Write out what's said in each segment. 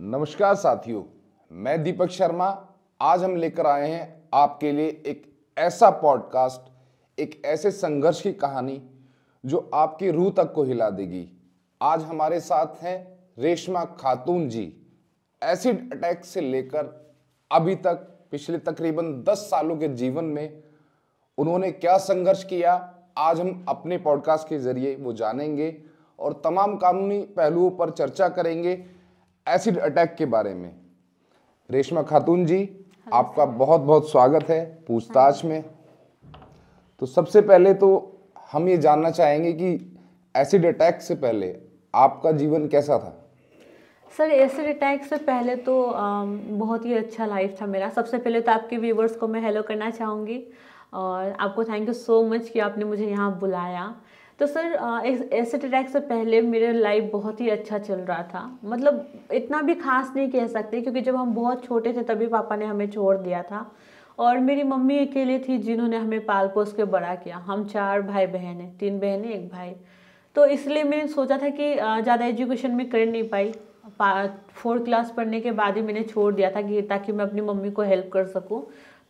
नमस्कार साथियों मैं दीपक शर्मा आज हम लेकर आए हैं आपके लिए एक ऐसा पॉडकास्ट एक ऐसे संघर्ष की कहानी जो आपकी रूह तक को हिला देगी आज हमारे साथ हैं रेशमा खातून जी एसिड अटैक से लेकर अभी तक पिछले तकरीबन 10 सालों के जीवन में उन्होंने क्या संघर्ष किया आज हम अपने पॉडकास्ट के जरिए वो जानेंगे और तमाम कानूनी पहलुओं पर चर्चा करेंगे एसिड अटैक के बारे में रेशमा खातून जी आपका बहुत बहुत स्वागत है पूछताछ में तो सबसे पहले तो हम ये जानना चाहेंगे कि एसिड अटैक से पहले आपका जीवन कैसा था सर एसिड अटैक से पहले तो बहुत ही अच्छा लाइफ था मेरा सबसे पहले तो आपके व्यूवर्स को मैं हेलो करना चाहूँगी और आपको थैंक यू सो मच कि आपने मुझे यहाँ बुलाया तो सर ऐसे अटैक से पहले मेरा लाइफ बहुत ही अच्छा चल रहा था मतलब इतना भी खास नहीं कह सकते क्योंकि जब हम बहुत छोटे थे तभी पापा ने हमें छोड़ दिया था और मेरी मम्मी अकेले थी जिन्होंने हमें पाल पोस के बड़ा किया हम चार भाई बहन हैं तीन बहनें एक भाई तो इसलिए मैंने सोचा था कि ज़्यादा एजुकेशन में कर नहीं पाई फोर्थ क्लास पढ़ने के बाद ही मैंने छोड़ दिया था कि ताकि मैं अपनी मम्मी को हेल्प कर सकूं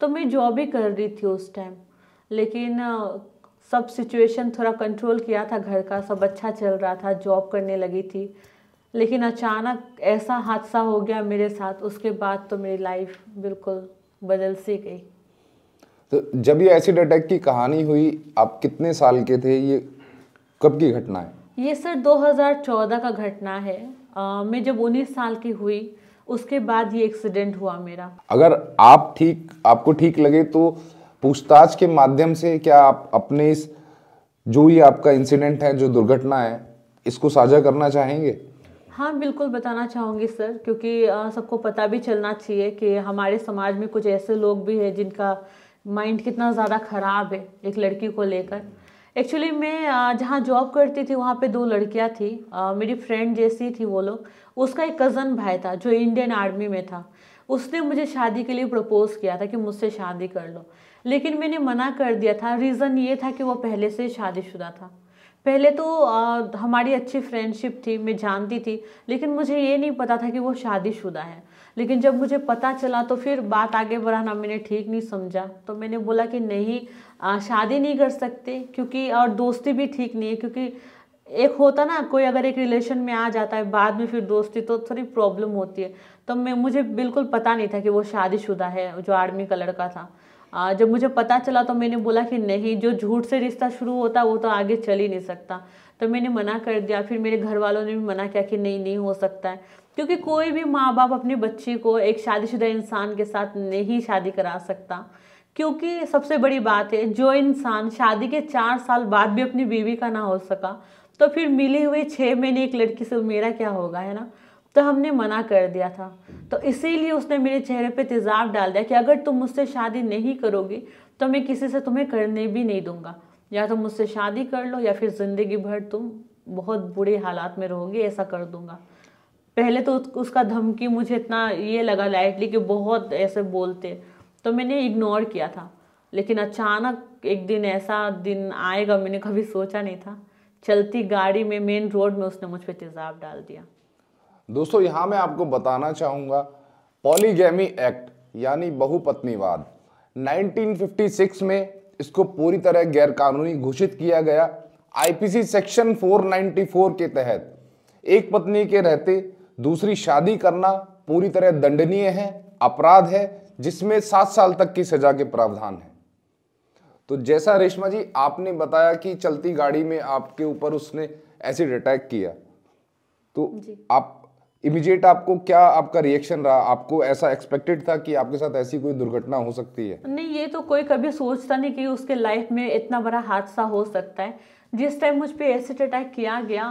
तो मैं जॉब ही कर रही थी उस टाइम लेकिन सब सिचुएशन थोड़ा कंट्रोल किया था घर का सब अच्छा चल रहा था जॉब करने लगी थी लेकिन अचानक ऐसा हादसा हो गया मेरे साथ उसके बाद तो मेरी लाइफ बिल्कुल बदल सी गई तो जब ये एसिड अटैक की कहानी हुई आप कितने साल के थे ये कब की घटना है ये सर 2014 का घटना है आ, मैं जब उन्नीस साल की हुई उसके बाद ये एक्सीडेंट हुआ मेरा अगर आप ठीक आपको ठीक लगे तो पूछताछ के माध्यम से क्या आप अपने इस जो ये आपका इंसिडेंट है जो दुर्घटना है इसको साझा करना चाहेंगे हाँ बिल्कुल बताना चाहूँगी सर क्योंकि सबको पता भी चलना चाहिए कि हमारे समाज में कुछ ऐसे लोग भी हैं जिनका माइंड कितना ज़्यादा ख़राब है एक लड़की को लेकर एक्चुअली मैं जहाँ जॉब करती थी वहाँ पे दो लड़कियाँ थी आ, मेरी फ्रेंड जैसी थी वो लोग उसका एक कज़न भाई था जो इंडियन आर्मी में था उसने मुझे शादी के लिए प्रपोज़ किया था कि मुझसे शादी कर लो लेकिन मैंने मना कर दिया था रीज़न ये था कि वो पहले से शादीशुदा था पहले तो आ, हमारी अच्छी फ्रेंडशिप थी मैं जानती थी लेकिन मुझे ये नहीं पता था कि वो शादीशुदा है लेकिन जब मुझे पता चला तो फिर बात आगे बढ़ाना मैंने ठीक नहीं समझा तो मैंने बोला कि नहीं आ, शादी नहीं कर सकते क्योंकि और दोस्ती भी ठीक नहीं है क्योंकि एक होता ना कोई अगर एक रिलेशन में आ जाता है बाद में फिर दोस्ती तो थोड़ी प्रॉब्लम होती है तो मैं मुझे बिल्कुल पता नहीं था कि वो शादीशुदा है जो आर्मी का लड़का था जब मुझे पता चला तो मैंने बोला कि नहीं जो झूठ से रिश्ता शुरू होता वो तो आगे चल ही नहीं सकता तो मैंने मना कर दिया फिर मेरे घर वालों ने भी मना किया कि नहीं नहीं हो सकता है क्योंकि कोई भी माँ बाप अपने बच्चे को एक शादीशुदा इंसान के साथ नहीं शादी करा सकता क्योंकि सबसे बड़ी बात है जो इंसान शादी के चार साल बाद भी अपनी बीवी का ना हो सका तो फिर मिले हुए छः महीने एक लड़की से मेरा क्या होगा है ना तो हमने मना कर दिया था तो इसीलिए उसने मेरे चेहरे पे तेजाब डाल दिया कि अगर तुम मुझसे शादी नहीं करोगे तो मैं किसी से तुम्हें करने भी नहीं दूंगा या तो मुझसे शादी कर लो या फिर ज़िंदगी भर तुम बहुत बुरे हालात में रहोगे ऐसा कर दूंगा पहले तो उसका धमकी मुझे इतना ये लगा लाइटली कि बहुत ऐसे बोलते तो मैंने इग्नोर किया था लेकिन अचानक एक दिन ऐसा दिन आएगा मैंने कभी सोचा नहीं था चलती गाड़ी में मेन रोड में उसने मुझ पर तेज़ाब डाल दिया दोस्तों यहाँ मैं आपको बताना चाहूँगा पॉलीगैमी एक्ट यानी बहुपत्नीवाद 1956 में इसको पूरी तरह गैरकानूनी घोषित किया गया आईपीसी सेक्शन 494 के तहत एक पत्नी के रहते दूसरी शादी करना पूरी तरह दंडनीय है अपराध है जिसमें सात साल तक की सजा के प्रावधान है तो जैसा रेशमा जी आपने बताया कि चलती गाड़ी में आपके ऊपर उसने एसिड अटैक किया तो आप इमीजिएट आपको क्या आपका रिएक्शन रहा आपको ऐसा एक्सपेक्टेड था कि आपके साथ ऐसी कोई दुर्घटना हो सकती है नहीं ये तो कोई कभी सोचता नहीं कि उसके लाइफ में इतना बड़ा हादसा हो सकता है जिस टाइम मुझ पर एसिड अटैक किया गया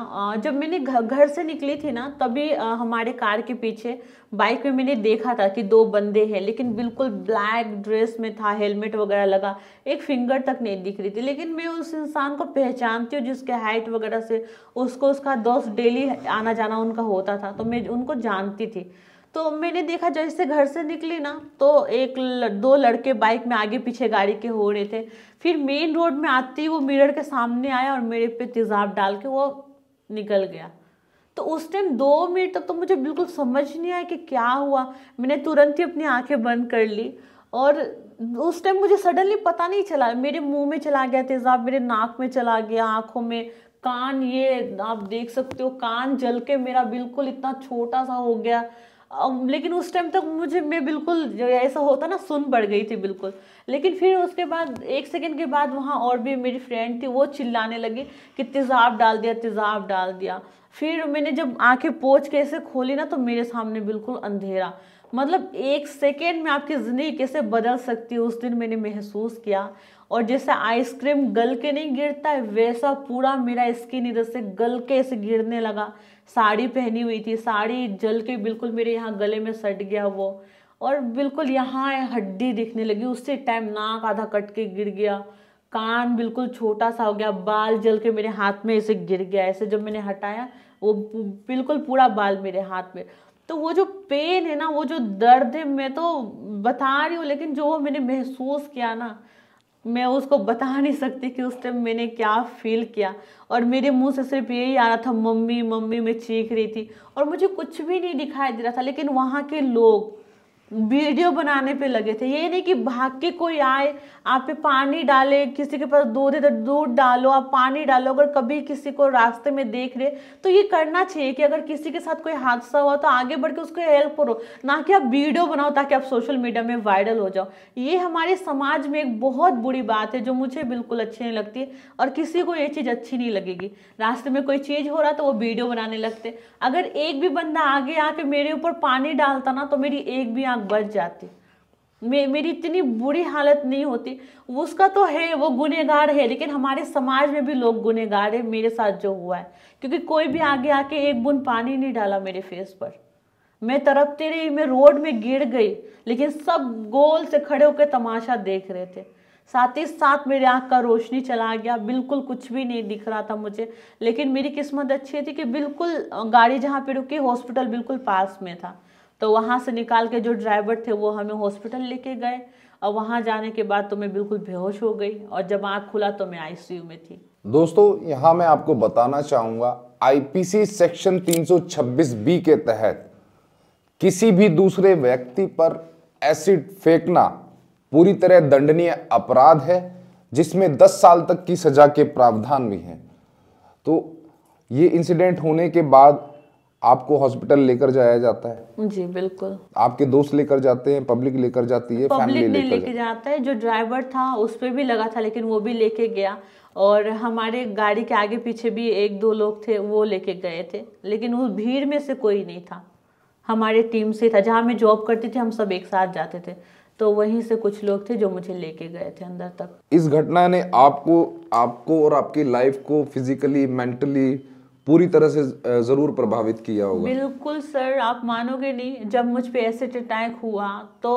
जब मैंने घर से निकली थी ना तभी हमारे कार के पीछे बाइक में मैंने देखा था कि दो बंदे हैं लेकिन बिल्कुल ब्लैक ड्रेस में था हेलमेट वगैरह लगा एक फिंगर तक नहीं दिख रही थी लेकिन मैं उस इंसान को पहचानती हूँ जिसके हाइट वगैरह से उसको उसका दोस्त डेली आना जाना उनका होता था तो मैं उनको जानती थी तो मैंने देखा जैसे घर से निकली ना तो एक दो लड़के बाइक में आगे पीछे गाड़ी के हो रहे थे फिर मेन रोड में आते ही वो मिरर के सामने आया और मेरे पे तेज़ाब डाल के वो निकल गया तो उस टाइम दो मिनट तक तो मुझे बिल्कुल समझ नहीं आया कि क्या हुआ मैंने तुरंत ही अपनी आंखें बंद कर ली और उस टाइम मुझे सडनली पता नहीं चला मेरे मुंह में चला गया तेज़ाब मेरे नाक में चला गया आंखों में कान ये आप देख सकते हो कान जल के मेरा बिल्कुल इतना छोटा सा हो गया लेकिन उस टाइम तक मुझे मैं बिल्कुल ऐसा होता ना सुन पड़ गई थी बिल्कुल लेकिन फिर उसके बाद एक सेकंड के बाद वहाँ और भी मेरी फ्रेंड थी वो चिल्लाने लगी कि तेज़ाब डाल दिया तेज़ाब डाल दिया फिर मैंने जब आंखें पोच के ऐसे खोली ना तो मेरे सामने बिल्कुल अंधेरा मतलब एक सेकेंड में आपकी ज़िंदगी कैसे बदल सकती है उस दिन मैंने महसूस किया और जैसे आइसक्रीम गल के नहीं गिरता है वैसा पूरा मेरा स्किन इधर से गल के ऐसे गिरने लगा साड़ी पहनी हुई थी साड़ी जल के बिल्कुल मेरे यहाँ गले में सट गया वो और बिल्कुल यहाँ हड्डी दिखने लगी उससे टाइम नाक आधा कट के गिर गया कान बिल्कुल छोटा सा हो गया बाल जल के मेरे हाथ में ऐसे गिर गया ऐसे जब मैंने हटाया वो बिल्कुल पूरा बाल मेरे हाथ में तो वो जो पेन है ना वो जो दर्द है मैं तो बता रही हूँ लेकिन जो वो मैंने महसूस किया ना मैं उसको बता नहीं सकती कि उस टाइम मैंने क्या फील किया और मेरे मुंह से सिर्फ यही आ रहा था मम्मी मम्मी मैं चीख रही थी और मुझे कुछ भी नहीं दिखाई दे रहा था लेकिन वहाँ के लोग वीडियो बनाने पे लगे थे ये नहीं कि भाग के कोई आए आप पे पानी डाले किसी के पास दूध है तो दूध डालो आप पानी डालो अगर कभी किसी को रास्ते में देख रहे तो ये करना चाहिए कि अगर किसी के साथ कोई हादसा हुआ तो आगे बढ़ के उसको हेल्प करो ना कि आप वीडियो बनाओ ताकि आप सोशल मीडिया में वायरल हो जाओ ये हमारे समाज में एक बहुत बुरी बात है जो मुझे बिल्कुल अच्छी नहीं लगती और किसी को ये चीज़ अच्छी नहीं लगेगी रास्ते में कोई चीज़ हो रहा तो वो वीडियो बनाने लगते अगर एक भी बंदा आगे आके मेरे ऊपर पानी डालता ना तो मेरी एक भी नाक बच जाती मे मेरी इतनी बुरी हालत नहीं होती उसका तो है वो गुनेगार है लेकिन हमारे समाज में भी लोग गुनेगार है मेरे साथ जो हुआ है क्योंकि कोई भी आगे आके एक बुन पानी नहीं डाला मेरे फेस पर मैं तरपती रही मैं रोड में गिर गई लेकिन सब गोल से खड़े होकर तमाशा देख रहे थे साथ ही साथ मेरी आँख का रोशनी चला गया बिल्कुल कुछ भी नहीं दिख रहा था मुझे लेकिन मेरी किस्मत अच्छी थी कि बिल्कुल गाड़ी जहाँ पे रुकी हॉस्पिटल बिल्कुल पास में था तो वहाँ से निकाल के जो ड्राइवर थे वो हमें हॉस्पिटल लेके गए और वहाँ जाने के बाद तो मैं बिल्कुल बेहोश हो गई और जब आँख खुला तो मैं आईसीयू में थी दोस्तों यहाँ मैं आपको बताना चाहूँगा आईपीसी सेक्शन 326 बी के तहत किसी भी दूसरे व्यक्ति पर एसिड फेंकना पूरी तरह दंडनीय अपराध है जिसमें 10 साल तक की सजा के प्रावधान भी हैं तो ये इंसिडेंट होने के बाद आपको हॉस्पिटल लेकर जाया जाता है जी बिल्कुल आपके दोस्त लेकर जाते हैं पब्लिक लेकर जाती है पब्लिक ले लेके जाता है जो ड्राइवर था उस पर भी लगा था लेकिन वो भी लेके गया और हमारे गाड़ी के आगे पीछे भी एक दो लोग थे वो लेके गए थे लेकिन उस भीड़ में से कोई नहीं था हमारे टीम से था जहाँ मैं जॉब करती थी हम सब एक साथ जाते थे तो वहीं से कुछ लोग थे जो मुझे लेके गए थे अंदर तक इस घटना ने आपको आपको और आपकी लाइफ को फिजिकली मेंटली पूरी तरह से ज़रूर प्रभावित किया होगा बिल्कुल सर आप मानोगे नहीं जब मुझ पे एसिड अटैक हुआ तो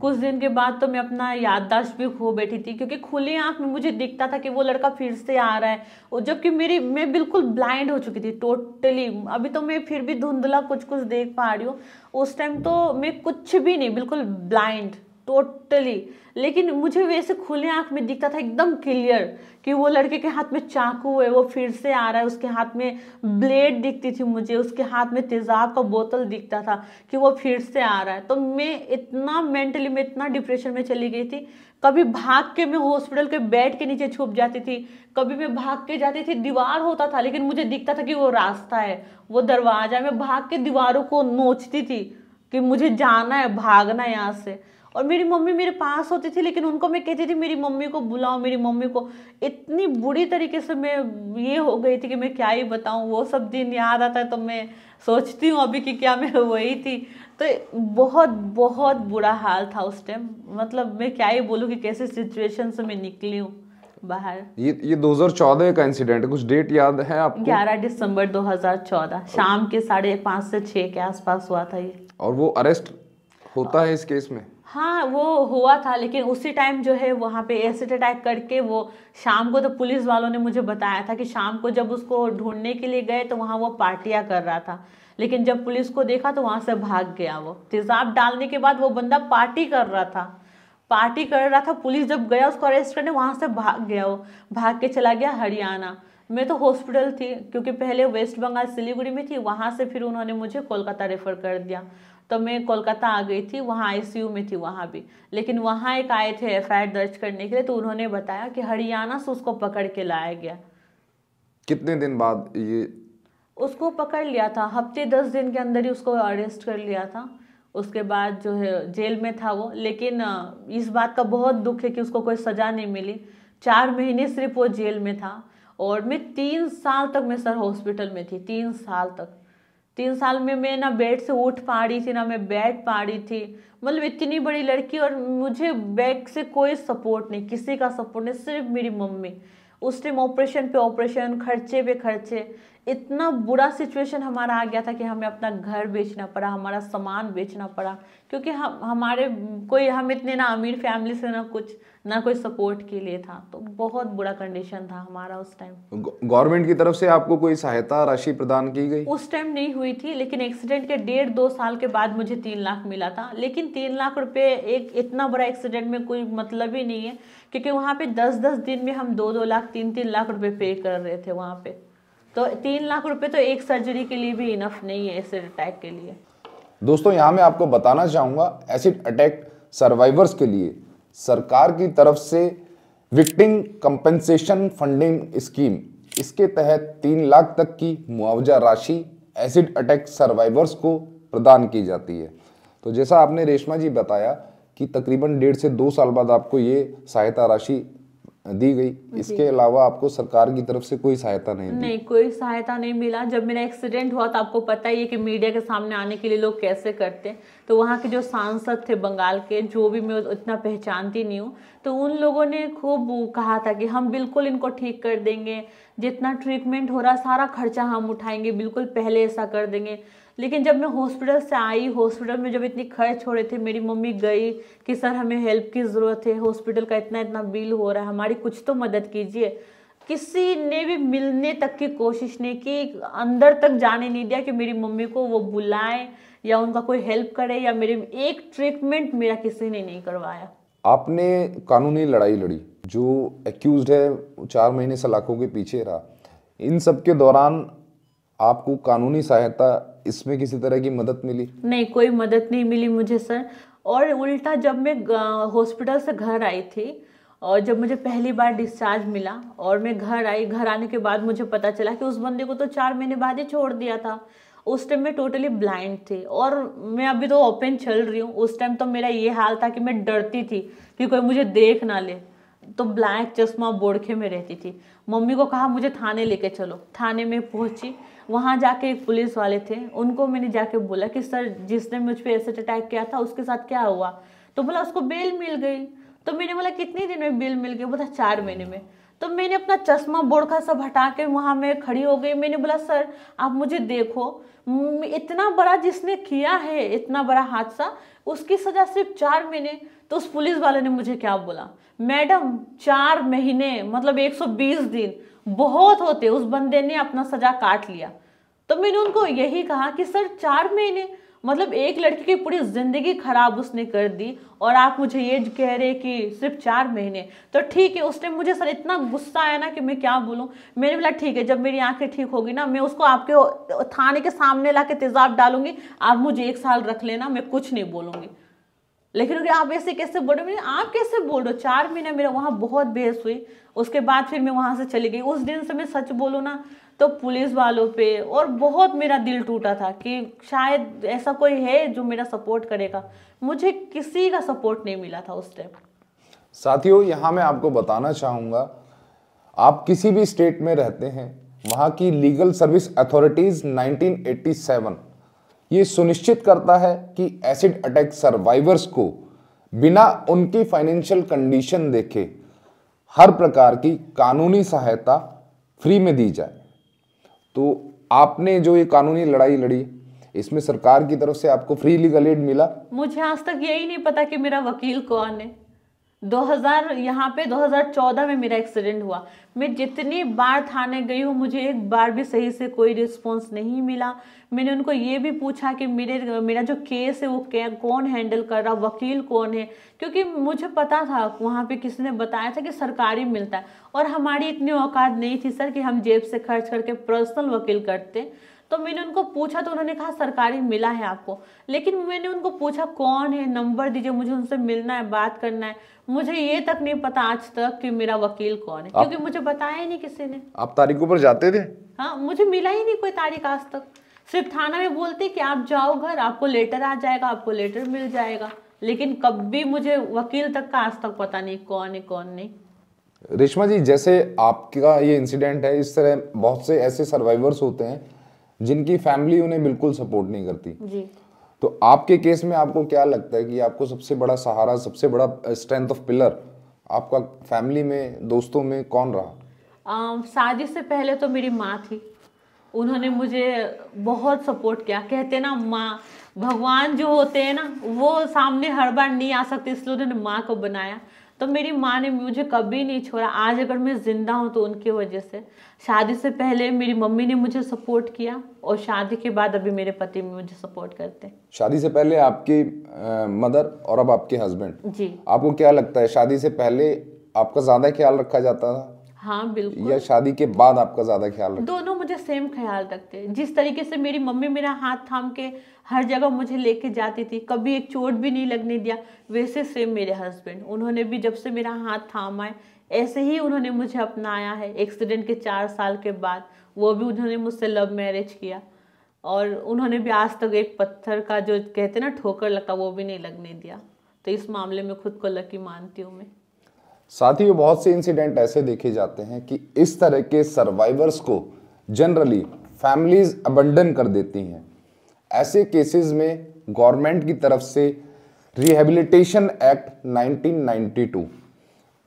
कुछ दिन के बाद तो मैं अपना याददाश्त भी खो बैठी थी क्योंकि खुली आंख में मुझे दिखता था कि वो लड़का फिर से आ रहा है और जबकि मेरी मैं बिल्कुल ब्लाइंड हो चुकी थी टोटली अभी तो मैं फिर भी धुंधला कुछ कुछ देख पा रही हूँ उस टाइम तो मैं कुछ भी नहीं बिल्कुल ब्लाइंड टोटली लेकिन मुझे वैसे खुले आंख में दिखता था एकदम क्लियर कि वो लड़के के हाथ में चाकू है वो फिर से आ रहा है उसके हाथ में ब्लेड दिखती थी मुझे उसके हाथ में तेज़ाब का बोतल दिखता था कि वो फिर से आ रहा है तो मैं इतना मेंटली मैं इतना डिप्रेशन में चली गई थी कभी भाग के मैं हॉस्पिटल के बेड के नीचे छुप जाती थी कभी मैं भाग के जाती थी दीवार होता था लेकिन मुझे दिखता था कि वो रास्ता है वो दरवाज़ा है मैं भाग के दीवारों को नोचती थी कि मुझे जाना है भागना है यहाँ से और मेरी मम्मी मेरे पास होती थी लेकिन उनको मैं कहती थी मेरी मम्मी को बुलाओ मेरी मम्मी को इतनी बुरी तरीके से मैं ये हो गई थी कि मैं क्या ही बताऊँ वो सब दिन याद आता है तो मैं सोचती हूँ अभी कि क्या मैं वही थी तो बहुत बहुत बुरा हाल था उस टाइम मतलब मैं क्या ही बोलूँ कि कैसे सिचुएशन से मैं निकली हूँ बाहर ये ये 2014 का इंसिडेंट कुछ डेट याद है आपको 11 दिसंबर 2014 शाम के साढ़े पाँच से छः के आसपास हुआ था ये और वो अरेस्ट होता है इस केस में हाँ वो हुआ था लेकिन उसी टाइम जो है वहाँ पे एसिड अटैक करके वो शाम को तो पुलिस वालों ने मुझे बताया था कि शाम को जब उसको ढूंढने के लिए गए तो वहाँ वो पार्टियाँ कर रहा था लेकिन जब पुलिस को देखा तो वहाँ से भाग गया वो तेज़ाब डालने के बाद वो बंदा पार्टी कर रहा था पार्टी कर रहा था पुलिस जब गया उसको अरेस्ट करने वहाँ से भाग गया वो भाग के चला गया हरियाणा मैं तो हॉस्पिटल थी क्योंकि पहले वेस्ट बंगाल सिलीगुड़ी में थी वहाँ से फिर उन्होंने मुझे कोलकाता रेफ़र कर दिया तो मैं कोलकाता आ गई थी वहाँ आईसीयू में थी वहाँ भी लेकिन वहाँ एक आए थे एफ दर्ज करने के लिए तो उन्होंने बताया कि हरियाणा से उसको पकड़ के लाया गया कितने दिन बाद ये उसको पकड़ लिया था हफ्ते दस दिन के अंदर ही उसको अरेस्ट कर लिया था उसके बाद जो है जेल में था वो लेकिन इस बात का बहुत दुख है कि उसको कोई सज़ा नहीं मिली चार महीने सिर्फ वो जेल में था और मैं तीन साल तक मैं सर हॉस्पिटल में थी तीन साल तक तीन साल में मैं ना बेड से उठ पा रही थी ना मैं बैठ पा रही थी मतलब इतनी बड़ी लड़की और मुझे बैक से कोई सपोर्ट नहीं किसी का सपोर्ट नहीं सिर्फ मेरी मम्मी उस टाइम ऑपरेशन पे ऑपरेशन खर्चे पे खर्चे इतना बुरा सिचुएशन हमारा आ गया था कि हमें अपना घर बेचना पड़ा हमारा सामान बेचना पड़ा क्योंकि हम हमारे कोई हम इतने ना अमीर फैमिली से ना कुछ ना कोई सपोर्ट के लिए था तो बहुत बुरा कंडीशन था हमारा उस टाइम गवर्नमेंट की तरफ से आपको कोई सहायता राशि प्रदान की गई उस टाइम नहीं हुई थी लेकिन एक्सीडेंट के डेढ़ दो साल के बाद मुझे तीन लाख मिला था लेकिन तीन लाख रुपए एक इतना बड़ा एक्सीडेंट में कोई मतलब ही नहीं है क्योंकि वहाँ पे दस दस दिन में हम दो दो लाख तीन तीन लाख रुपये पे कर रहे थे वहाँ पे तो तीन लाख रुपए तो एक सर्जरी के लिए भी इनफ नहीं है एसिड अटैक के लिए दोस्तों यहाँ मैं आपको बताना चाहूँगा एसिड अटैक सर्वाइवर्स के लिए सरकार की तरफ से विक्टिम कंपेंसेशन फंडिंग स्कीम इसके तहत तीन लाख तक की मुआवजा राशि एसिड अटैक सर्वाइवर्स को प्रदान की जाती है तो जैसा आपने रेशमा जी बताया कि तकरीबन डेढ़ से दो साल बाद आपको ये सहायता राशि दी गई इसके अलावा आपको सरकार की तरफ से कोई सहायता नहीं नहीं कोई सहायता नहीं मिला जब मेरा एक्सीडेंट हुआ तो आपको पता ही है कि मीडिया के सामने आने के लिए लोग कैसे करते हैं तो वहाँ के जो सांसद थे बंगाल के जो भी मैं उतना पहचानती नहीं हूँ तो उन लोगों ने खूब कहा था कि हम बिल्कुल इनको ठीक कर देंगे जितना ट्रीटमेंट हो रहा सारा खर्चा हम उठाएंगे बिल्कुल पहले ऐसा कर देंगे लेकिन जब मैं हॉस्पिटल से आई हॉस्पिटल में जब इतनी खर्च हो रहे थे मेरी मम्मी गई कि सर हमें हेल्प की ज़रूरत है हॉस्पिटल का इतना इतना बिल हो रहा है हमारी कुछ तो मदद कीजिए किसी ने भी मिलने तक की कोशिश नहीं की अंदर तक जाने नहीं दिया कि मेरी मम्मी को वो बुलाएं या उनका कोई हेल्प करे या मेरे एक ट्रीटमेंट मेरा किसी ने नहीं करवाया आपने कानूनी लड़ाई लड़ी जो एक्यूज है चार महीने सलाखों के पीछे रहा इन सब के दौरान आपको कानूनी सहायता इसमें किसी तरह की मदद मिली नहीं कोई मदद नहीं मिली मुझे सर और उल्टा जब मैं हॉस्पिटल से घर आई थी और जब मुझे पहली बार डिस्चार्ज मिला और मैं घर आई घर आने के बाद मुझे पता चला कि उस बंदे को तो चार महीने बाद ही छोड़ दिया था उस टाइम मैं टोटली ब्लाइंड थी और मैं अभी तो ओपन चल रही हूँ उस टाइम तो मेरा ये हाल था कि मैं डरती थी कि कोई मुझे देख ना ले तो ब्लैक चश्मा बोड़खे में रहती थी मम्मी को कहा मुझे थाने लेके चलो थाने में पहुंची वहाँ जाके एक पुलिस वाले थे उनको मैंने जाके बोला कि सर जिसने मुझ पर एसिड अटैक किया था उसके साथ क्या हुआ तो बोला उसको बेल मिल गई तो मैंने बोला कितने दिन में बेल मिल गई बोला चार महीने में तो मैंने अपना चश्मा बोड़खा सब हटा के वहाँ मैं खड़ी हो गई मैंने बोला सर आप मुझे देखो इतना बड़ा जिसने किया है इतना बड़ा हादसा उसकी सज़ा सिर्फ चार महीने तो उस पुलिस वाले ने मुझे क्या बोला मैडम चार महीने मतलब 120 दिन बहुत होते उस बंदे ने अपना सजा काट लिया तो मैंने उनको यही कहा कि सर चार महीने मतलब एक लड़की की पूरी ज़िंदगी ख़राब उसने कर दी और आप मुझे ये कह रहे कि सिर्फ चार महीने तो ठीक है उसने मुझे सर इतना गुस्सा आया ना कि मैं क्या बोलूँ मैंने बोला ठीक है जब मेरी आंखें ठीक होगी ना मैं उसको आपके थाने के सामने ला के तेजाब डालूंगी आप मुझे एक साल रख लेना मैं कुछ नहीं बोलूँगी लेकिन आप ऐसे कैसे बोल रहे हो आप कैसे बोल रहे हो चार महीने मेरा वहाँ बहुत बहस हुई उसके बाद फिर मैं वहाँ से चली गई उस दिन से मैं सच बोलूँ ना तो पुलिस वालों पे और बहुत मेरा दिल टूटा था कि शायद ऐसा कोई है जो मेरा सपोर्ट करेगा मुझे किसी का सपोर्ट नहीं मिला था उस टाइम साथियों यहाँ मैं आपको बताना चाहूँगा आप किसी भी स्टेट में रहते हैं वहाँ की लीगल सर्विस अथॉरिटीज़ 1987 ये सुनिश्चित करता है कि एसिड अटैक सर्वाइवर्स को बिना उनकी फाइनेंशियल कंडीशन देखे हर प्रकार की कानूनी सहायता फ्री में दी जाए तो आपने जो ये कानूनी लड़ाई लड़ी इसमें सरकार की तरफ से आपको फ्री लीगल एड मिला मुझे आज तक यही नहीं पता कि मेरा वकील कौन है 2000 यहाँ पे 2014 में मेरा एक्सीडेंट हुआ मैं जितनी बार थाने गई हूँ मुझे एक बार भी सही से कोई रिस्पॉन्स नहीं मिला मैंने उनको ये भी पूछा कि मेरे मेरा जो केस है वो क्या कौन हैंडल कर रहा वकील कौन है क्योंकि मुझे पता था वहाँ पे किसी ने बताया था कि सरकारी मिलता है और हमारी इतनी औकात नहीं थी सर कि हम जेब से खर्च करके पर्सनल वकील करते तो मैंने उनको पूछा तो उन्होंने कहा सरकारी मिला है आपको लेकिन मैंने उनको पूछा कौन है नंबर दीजिए मुझे उनसे मिलना है बात करना है मुझे ये तक नहीं पता आज तक कि मेरा वकील कौन है क्योंकि मुझे बताया ही नहीं किसी ने आप तारीखों पर जाते थे हाँ मुझे मिला ही नहीं कोई तारीख आज तक सिर्फ थाना में बोलते कि आप जाओ घर आपको लेटर आ जाएगा आपको लेटर मिल जाएगा लेकिन कब भी मुझे वकील तक का आज तक पता नहीं कौन है कौन नहीं रेशमा जी जैसे आपका ये इंसिडेंट है इस तरह बहुत से ऐसे सर्वाइवर्स होते हैं जिनकी फैमिली उन्हें बिल्कुल सपोर्ट नहीं करती जी तो आपके केस में आपको क्या लगता है कि आपको सबसे बड़ा सहारा सबसे बड़ा स्ट्रेंथ ऑफ पिलर आपका फैमिली में दोस्तों में कौन रहा शादी से पहले तो मेरी माँ थी उन्होंने मुझे बहुत सपोर्ट किया कहते ना माँ भगवान जो होते हैं ना वो सामने हर बार नहीं आ सकते इसलिए उन्होंने माँ को बनाया तो मेरी माँ ने मुझे कभी नहीं छोड़ा आज अगर मैं ज़िंदा हूँ तो उनकी वजह से शादी से पहले मेरी मम्मी ने मुझे सपोर्ट किया और शादी के बाद अभी मेरे पति मुझे सपोर्ट करते हैं शादी से पहले आपकी मदर और अब आपके हस्बैंड जी आपको क्या लगता है शादी से पहले आपका ज़्यादा ख्याल रखा जाता था हाँ बिल्कुल या शादी के बाद आपका ज्यादा ख्याल रखते दोनों मुझे सेम ख्याल रखते हैं जिस तरीके से मेरी मम्मी मेरा हाथ थाम के हर जगह मुझे लेके जाती थी कभी एक चोट भी नहीं लगने दिया वैसे सेम मेरे हस्बैंड उन्होंने भी जब से मेरा हाथ थामा है ऐसे ही उन्होंने मुझे अपनाया है एक्सीडेंट के चार साल के बाद वो भी उन्होंने मुझसे लव मैरिज किया और उन्होंने भी आज तक एक पत्थर का जो कहते ना ठोकर लगा वो भी नहीं लगने दिया तो इस मामले में खुद को लकी मानती हूँ मैं साथ ही बहुत से इंसिडेंट ऐसे देखे जाते हैं कि इस तरह के सर्वाइवर्स को जनरली फैमिलीज अबंडन कर देती हैं ऐसे केसेस में गवर्नमेंट की तरफ से रिहेबिलिटेशन एक्ट 1992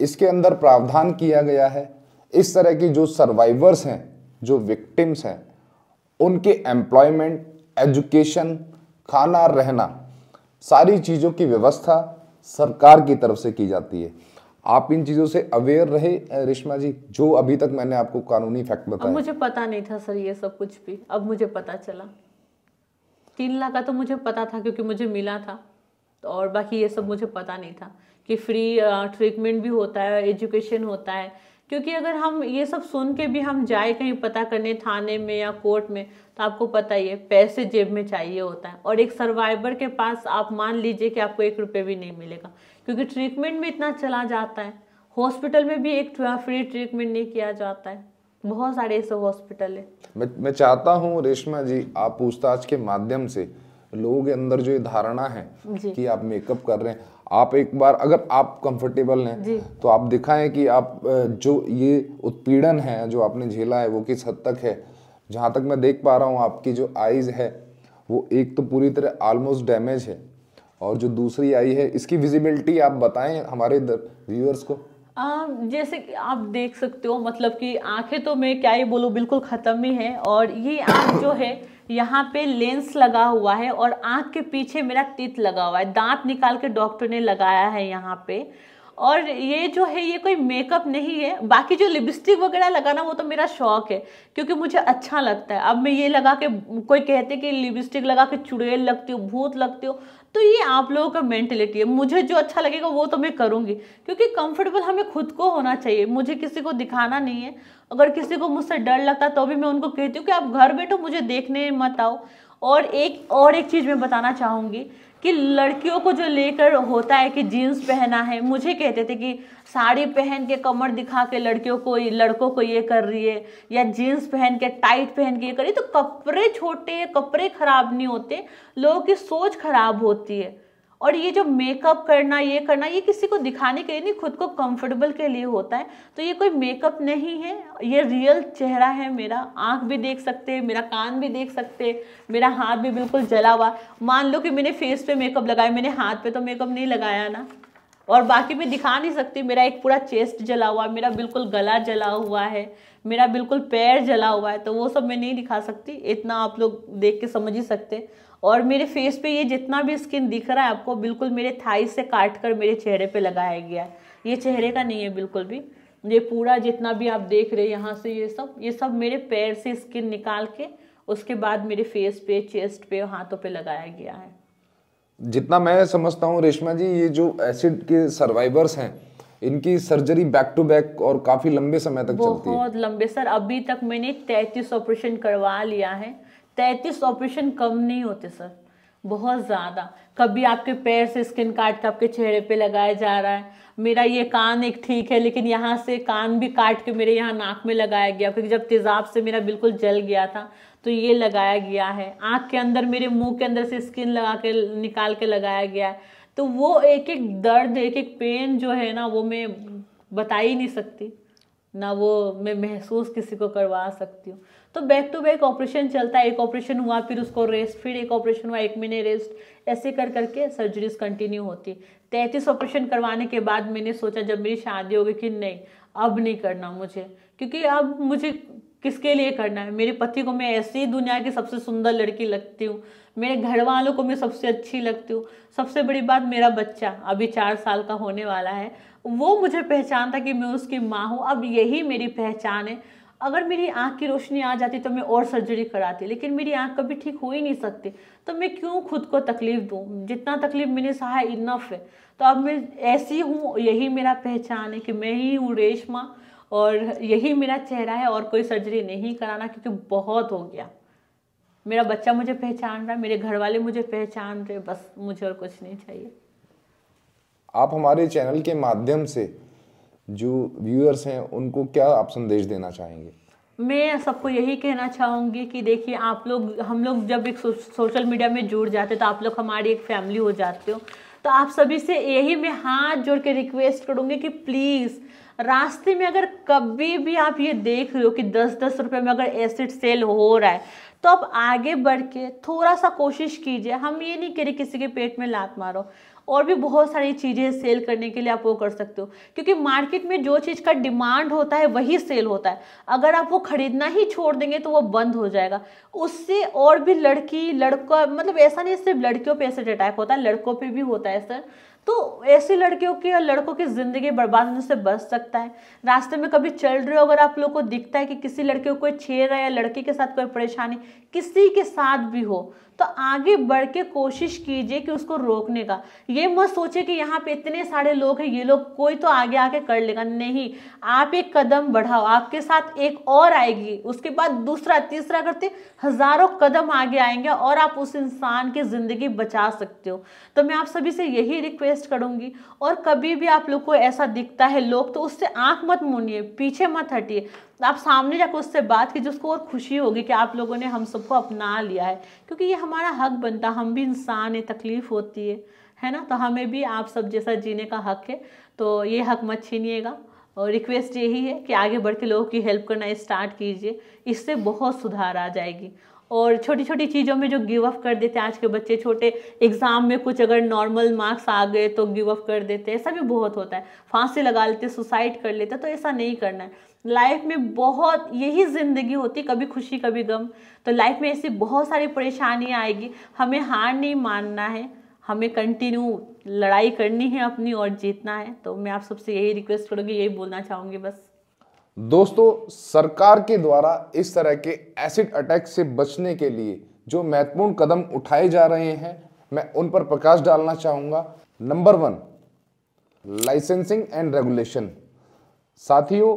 इसके अंदर प्रावधान किया गया है इस तरह की जो सर्वाइवर्स हैं जो विक्टिम्स हैं उनके एम्प्लॉयमेंट एजुकेशन खाना रहना सारी चीज़ों की व्यवस्था सरकार की तरफ से की जाती है आप इन चीज़ों से अवेयर रहे रिश्मा जी जो अभी तक मैंने आपको कानूनी फैक्ट बताया मुझे पता नहीं था सर ये सब कुछ भी अब मुझे पता चला तीन लाख का तो मुझे पता था क्योंकि मुझे मिला था तो और बाकी ये सब मुझे पता नहीं था कि फ्री ट्रीटमेंट भी होता है एजुकेशन होता है क्योंकि अगर हम ये सब सुन के भी हम जाए कहीं पता करने थाने में या कोर्ट में तो आपको पता ही है पैसे जेब में चाहिए होता है और एक सर्वाइवर के पास आप मान लीजिए कि आपको एक रुपये भी नहीं मिलेगा क्योंकि ट्रीटमेंट में इतना चला जाता है हॉस्पिटल में भी एक फ्री ट्रीटमेंट नहीं किया जाता है बहुत सारे ऐसे हॉस्पिटल है मैं मैं चाहता हूँ रेशमा जी आप पूछताछ के माध्यम से लोगों के अंदर जो ये धारणा है कि आप मेकअप कर रहे हैं आप एक बार अगर आप कंफर्टेबल हैं तो आप दिखाएं कि आप जो ये उत्पीड़न है जो आपने झेला है वो किस हद तक है जहाँ तक मैं देख पा रहा हूँ आपकी जो आईज है वो एक तो पूरी तरह ऑलमोस्ट डैमेज है और जो दूसरी आई है इसकी विजिबिलिटी आप बताएं हमारे व्यूअर्स को आ, जैसे कि आप देख सकते हो मतलब कि आंखें तो मैं क्या ही बोलूँ बिल्कुल ख़त्म ही है और ये आँख जो है यहाँ पे लेंस लगा हुआ है और आंख के पीछे मेरा तित लगा हुआ है दांत निकाल के डॉक्टर ने लगाया है यहाँ पे और ये जो है ये कोई मेकअप नहीं है बाकी जो लिपस्टिक वगैरह लगाना वो तो मेरा शौक है क्योंकि मुझे अच्छा लगता है अब मैं ये लगा के कोई कहते कि लिपस्टिक लगा के चुड़ैल लगती हो भूत लगती हो तो ये आप लोगों का मेंटेलिटी है मुझे जो अच्छा लगेगा वो तो मैं करूँगी क्योंकि कंफर्टेबल हमें खुद को होना चाहिए मुझे किसी को दिखाना नहीं है अगर किसी को मुझसे डर लगता है तो भी मैं उनको कहती हूँ कि आप घर बैठो मुझे देखने मत आओ और एक और एक चीज़ मैं बताना चाहूँगी कि लड़कियों को जो लेकर होता है कि जीन्स पहना है मुझे कहते थे कि साड़ी पहन के कमर दिखा के लड़कियों को लड़कों को ये कर रही है या जीन्स पहन के टाइट पहन के ये कर रही है तो कपड़े छोटे कपड़े खराब नहीं होते लोगों की सोच खराब होती है और ये जो मेकअप करना ये करना ये किसी को दिखाने के लिए नहीं खुद को कंफर्टेबल के लिए होता है तो ये कोई मेकअप नहीं है ये रियल चेहरा है मेरा आँख भी देख सकते हैं मेरा कान भी देख सकते हैं मेरा हाथ भी बिल्कुल जला हुआ मान लो कि मैंने फेस पे मेकअप लगाया मैंने हाथ पे तो मेकअप नहीं लगाया ना और बाकी मैं दिखा नहीं सकती मेरा एक पूरा चेस्ट जला हुआ मेरा बिल्कुल गला जला हुआ है मेरा बिल्कुल पैर जला हुआ है तो वो सब मैं नहीं दिखा सकती इतना आप लोग देख के समझ ही सकते और मेरे फेस पे ये जितना भी स्किन दिख रहा है आपको बिल्कुल मेरे थाई से काट कर मेरे चेहरे पे लगाया गया है ये चेहरे का नहीं है बिल्कुल भी ये पूरा जितना भी आप देख रहे हैं यहाँ से ये सब ये सब मेरे पैर से स्किन निकाल के उसके बाद मेरे फेस पे चेस्ट पे हाथों पे लगाया गया है जितना मैं समझता हूँ रेशमा जी ये जो एसिड के सर्वाइवर्स हैं इनकी सर्जरी बैक टू बैक और काफी लंबे समय तक चलती है बहुत लंबे सर अभी तक मैंने तैतीस ऑपरेशन करवा लिया है तैतीस ऑपरेशन कम नहीं होते सर बहुत ज़्यादा कभी आपके पैर से स्किन काट के आपके चेहरे पे लगाया जा रहा है मेरा ये कान एक ठीक है लेकिन यहाँ से कान भी काट के मेरे यहाँ नाक में लगाया गया क्योंकि जब तेज़ाब से मेरा बिल्कुल जल गया था तो ये लगाया गया है आँख के अंदर मेरे मुंह के अंदर से स्किन लगा के निकाल के लगाया गया है तो वो एक एक दर्द एक एक पेन जो है ना वो मैं बता ही नहीं सकती ना वो मैं महसूस किसी को करवा सकती हूँ तो बैक टू बैक ऑपरेशन चलता है एक ऑपरेशन हुआ फिर उसको रेस्ट फिर एक ऑपरेशन हुआ एक महीने रेस्ट ऐसे कर करके सर्जरीज कंटिन्यू होती तैंतीस ऑपरेशन करवाने के बाद मैंने सोचा जब मेरी शादी होगी कि नहीं अब नहीं करना मुझे क्योंकि अब मुझे किसके लिए करना है मेरे पति को मैं ऐसी दुनिया की सबसे सुंदर लड़की लगती हूँ मेरे घर वालों को मैं सबसे अच्छी लगती हूँ सबसे बड़ी बात मेरा बच्चा अभी चार साल का होने वाला है वो मुझे पहचानता कि मैं उसकी माँ हूँ अब यही मेरी पहचान है अगर मेरी आँख की रोशनी आ जाती तो मैं और सर्जरी कराती लेकिन मेरी आँख कभी ठीक हो ही नहीं सकती तो मैं क्यों खुद को तकलीफ़ दूँ जितना तकलीफ़ मैंने सहा इनफ है तो अब मैं ऐसी हूँ यही मेरा पहचान है कि मैं ही हूँ रेशमा और यही मेरा चेहरा है और कोई सर्जरी नहीं कराना क्योंकि बहुत हो गया मेरा बच्चा मुझे पहचान रहा है मेरे घर वाले मुझे पहचान रहे बस मुझे और कुछ नहीं चाहिए आप हमारे चैनल के माध्यम से जो व्यूअर्स हैं उनको क्या आप संदेश देना चाहेंगे मैं सबको यही कहना चाहूँगी कि देखिए आप लोग हम लोग जब एक सोशल मीडिया में जुड़ जाते तो आप लोग हमारी एक फैमिली हो जाते हो तो आप सभी से यही मैं हाथ जोड़ के रिक्वेस्ट करूँगी कि प्लीज़ रास्ते में अगर कभी भी आप ये देख रहे हो कि दस दस रुपये में अगर एसिड सेल हो रहा है तो आप आगे बढ़ के थोड़ा सा कोशिश कीजिए हम ये नहीं करें किसी के पेट में लात मारो और भी बहुत सारी चीज़ें सेल करने के लिए आप वो कर सकते हो क्योंकि मार्केट में जो चीज़ का डिमांड होता है वही सेल होता है अगर आप वो ख़रीदना ही छोड़ देंगे तो वो बंद हो जाएगा उससे और भी लड़की लड़का मतलब ऐसा नहीं सिर्फ लड़कियों पे ऐसे अटैक होता है लड़कों पे भी होता है सर तो ऐसी लड़कियों की या लड़कों की ज़िंदगी बर्बाद होने से बच सकता है रास्ते में कभी चल रहे हो अगर आप लोग को दिखता है कि किसी लड़के को कोई छेड़ रहा है या लड़की के साथ कोई परेशानी किसी के साथ भी हो तो आगे बढ़ के कोशिश कीजिए कि उसको रोकने का ये मत सोचे कि यहाँ पे इतने सारे लोग हैं ये लोग कोई तो आगे आके कर लेगा नहीं आप एक कदम बढ़ाओ आपके साथ एक और आएगी उसके बाद दूसरा तीसरा करते हजारों कदम आगे आएंगे और आप उस इंसान की ज़िंदगी बचा सकते हो तो मैं आप सभी से यही रिक्वेस्ट करूँगी और कभी भी आप लोग को ऐसा दिखता है लोग तो उससे आंख मत मुनिए पीछे मत हटिए आप सामने जाकर उससे बात कीजिए उसको और खुशी होगी कि आप लोगों ने हम सबको अपना लिया है क्योंकि ये हमारा हक बनता हम भी इंसान है तकलीफ़ होती है है ना तो हमें भी आप सब जैसा जीने का हक है तो ये हक मत छीनिएगा और रिक्वेस्ट यही है कि आगे बढ़ के लोगों की हेल्प करना स्टार्ट कीजिए इससे बहुत सुधार आ जाएगी और छोटी छोटी चीज़ों में जो गिव अप कर देते हैं आज के बच्चे छोटे एग्ज़ाम में कुछ अगर नॉर्मल मार्क्स आ गए तो गिव अप कर देते ऐसा भी बहुत होता है फांसी लगा लेते सुसाइड कर लेते तो ऐसा नहीं करना है लाइफ में बहुत यही ज़िंदगी होती कभी खुशी कभी गम तो लाइफ में ऐसी बहुत सारी परेशानियाँ आएगी हमें हार नहीं मानना है हमें कंटिन्यू लड़ाई करनी है अपनी और जीतना है तो मैं आप सबसे यही रिक्वेस्ट करूँगी यही बोलना चाहूँगी बस दोस्तों सरकार के द्वारा इस तरह के एसिड अटैक से बचने के लिए जो महत्वपूर्ण कदम उठाए जा रहे हैं मैं उन पर प्रकाश डालना चाहूँगा number one licensing and regulation साथियों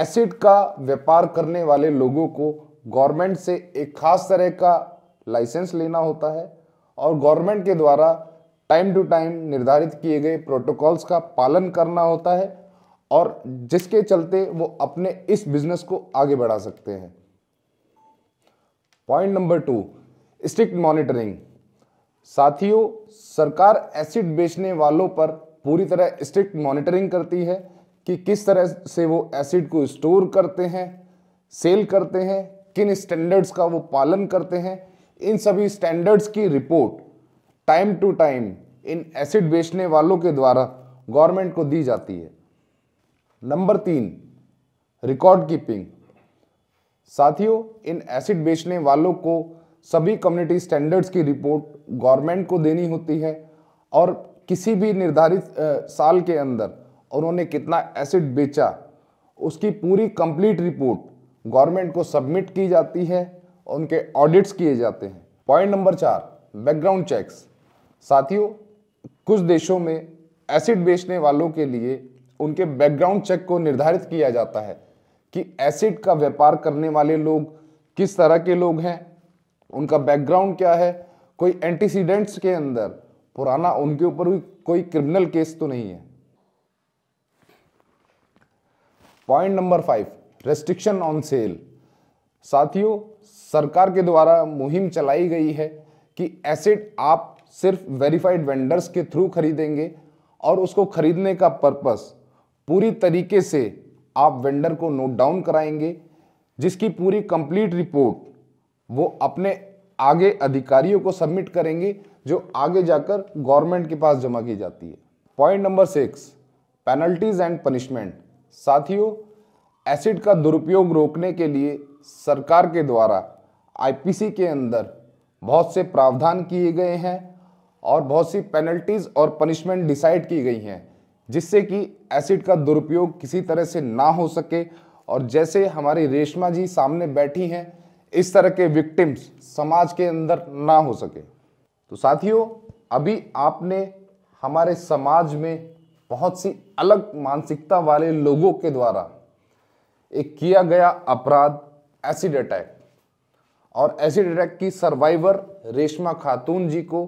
एसिड का व्यापार करने वाले लोगों को गवर्नमेंट से एक खास तरह का लाइसेंस लेना होता है और गवर्नमेंट के द्वारा टाइम टू टाइम निर्धारित किए गए प्रोटोकॉल्स का पालन करना होता है और जिसके चलते वो अपने इस बिजनेस को आगे बढ़ा सकते हैं point number two strict monitoring साथियों सरकार एसिड बेचने वालों पर पूरी तरह स्ट्रिक्ट मॉनिटरिंग करती है कि किस तरह से वो एसिड को स्टोर करते हैं सेल करते हैं किन स्टैंडर्ड्स का वो पालन करते हैं इन सभी स्टैंडर्ड्स की रिपोर्ट टाइम टू टाइम इन एसिड बेचने वालों के द्वारा गवर्नमेंट को दी जाती है नंबर तीन रिकॉर्ड कीपिंग साथियों इन एसिड बेचने वालों को सभी कम्युनिटी स्टैंडर्ड्स की रिपोर्ट गवर्नमेंट को देनी होती है और किसी भी निर्धारित साल के अंदर उन्होंने कितना एसिड बेचा उसकी पूरी कंप्लीट रिपोर्ट गवर्नमेंट को सबमिट की जाती है और उनके ऑडिट्स किए जाते हैं पॉइंट नंबर चार बैकग्राउंड चेक्स साथियों कुछ देशों में एसिड बेचने वालों के लिए उनके बैकग्राउंड चेक को निर्धारित किया जाता है कि एसिड का व्यापार करने वाले लोग किस तरह के लोग हैं उनका बैकग्राउंड क्या है कोई एंटीसीडेंट्स के अंदर पुराना उनके ऊपर कोई क्रिमिनल केस तो नहीं है point number five restriction on sale साथियों सरकार के द्वारा मुहिम चलाई गई है कि एसेट आप सिर्फ वेरीफाइड वेंडर्स के थ्रू खरीदेंगे और उसको खरीदने का पर्पस पूरी तरीके से आप वेंडर को नोट डाउन कराएंगे जिसकी पूरी कंप्लीट रिपोर्ट वो अपने आगे अधिकारियों को सबमिट करेंगे जो आगे जाकर गवर्नमेंट के पास जमा की जाती है point number six penalties and punishment साथियों एसिड का दुरुपयोग रोकने के लिए सरकार के द्वारा आईपीसी के अंदर बहुत से प्रावधान किए गए हैं और बहुत सी पेनल्टीज़ और पनिशमेंट डिसाइड की गई हैं जिससे कि एसिड का दुरुपयोग किसी तरह से ना हो सके और जैसे हमारी रेशमा जी सामने बैठी हैं इस तरह के विक्टिम्स समाज के अंदर ना हो सके तो साथियों अभी आपने हमारे समाज में बहुत सी अलग मानसिकता वाले लोगों के द्वारा एक किया गया अपराध एसिड अटैक और एसिड अटैक की सर्वाइवर रेशमा खातून जी को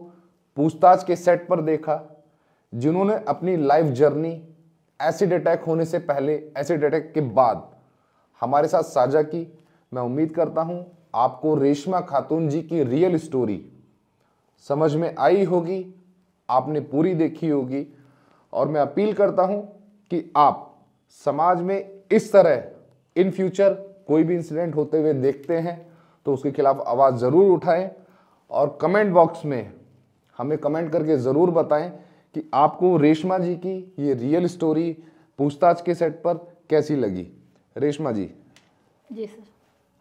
पूछताछ के सेट पर देखा जिन्होंने अपनी लाइफ जर्नी एसिड अटैक होने से पहले एसिड अटैक के बाद हमारे साथ साझा की मैं उम्मीद करता हूं आपको रेशमा खातून जी की रियल स्टोरी समझ में आई होगी आपने पूरी देखी होगी और मैं अपील करता हूं कि आप समाज में इस तरह इन फ्यूचर कोई भी इंसिडेंट होते हुए देखते हैं तो उसके खिलाफ आवाज़ ज़रूर उठाएं और कमेंट बॉक्स में हमें कमेंट करके ज़रूर बताएं कि आपको रेशमा जी की ये रियल स्टोरी पूछताछ के सेट पर कैसी लगी रेशमा जी जी सर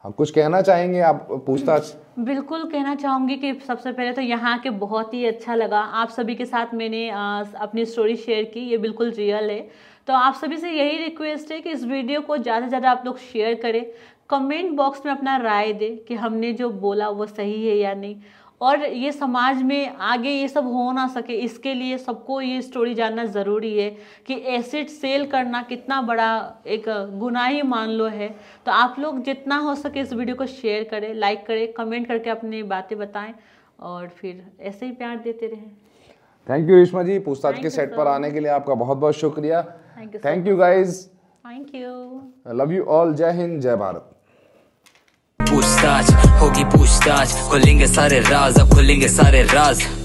हाँ कुछ कहना चाहेंगे आप पूछताछ बिल्कुल कहना चाहूँगी कि सबसे पहले तो यहाँ के बहुत ही अच्छा लगा आप सभी के साथ मैंने अपनी स्टोरी शेयर की ये बिल्कुल रियल है तो आप सभी से यही रिक्वेस्ट है कि इस वीडियो को ज़्यादा से ज़्यादा आप लोग शेयर करें कमेंट बॉक्स में अपना राय दें कि हमने जो बोला वो सही है या नहीं और ये समाज में आगे ये सब हो ना सके इसके लिए सबको ये स्टोरी जानना ज़रूरी है कि एसिड सेल करना कितना बड़ा एक गुनाह ही मान लो है तो आप लोग जितना हो सके इस वीडियो को शेयर करें लाइक करें कमेंट करके अपनी बातें बताएं और फिर ऐसे ही प्यार देते रहें थैंक यू रेशमा जी पूछताछ के सेट पर आने के लिए आपका बहुत बहुत शुक्रिया thank you guys thank you love you all जय हिंद जय भारत पूछताछ होगी पूछताछ खुलेंगे सारे राज अब खुलेंगे सारे राज